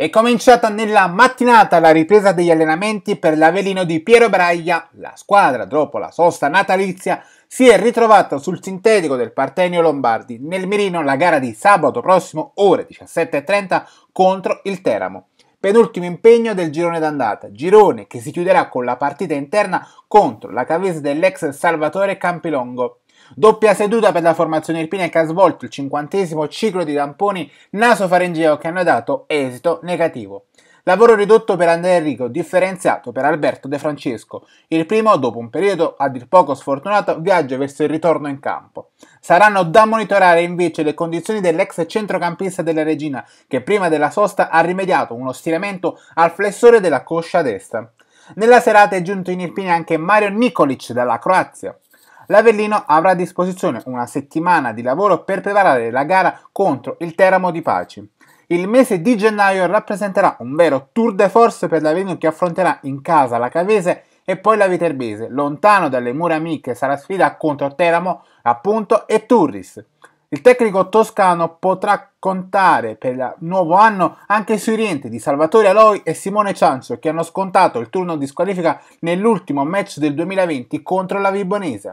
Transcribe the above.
È cominciata nella mattinata la ripresa degli allenamenti per l'Avelino di Piero Braglia. La squadra, dopo la sosta natalizia, si è ritrovata sul sintetico del Partenio Lombardi nel mirino la gara di sabato prossimo ore 17.30 contro il Teramo. Penultimo impegno del girone d'andata, girone che si chiuderà con la partita interna contro la Cavese dell'ex Salvatore Campilongo. Doppia seduta per la formazione irpina che ha svolto il cinquantesimo ciclo di tamponi nasofaringeo che hanno dato esito negativo. Lavoro ridotto per Andrea Enrico, differenziato per Alberto De Francesco. Il primo, dopo un periodo a dir poco sfortunato, viaggia verso il ritorno in campo. Saranno da monitorare invece le condizioni dell'ex centrocampista della Regina, che prima della sosta ha rimediato uno stiramento al flessore della coscia destra. Nella serata è giunto in Irpini anche Mario Nikolic dalla Croazia l'Avellino avrà a disposizione una settimana di lavoro per preparare la gara contro il Teramo di Paci. Il mese di gennaio rappresenterà un vero tour de force per l'Avellino che affronterà in casa la Cavese e poi la Viterbese, lontano dalle mura amiche sarà sfida contro Teramo, appunto, e Turris. Il tecnico toscano potrà contare per il nuovo anno anche sui rientri di Salvatore Aloi e Simone Ciancio che hanno scontato il turno di squalifica nell'ultimo match del 2020 contro la Vibonese.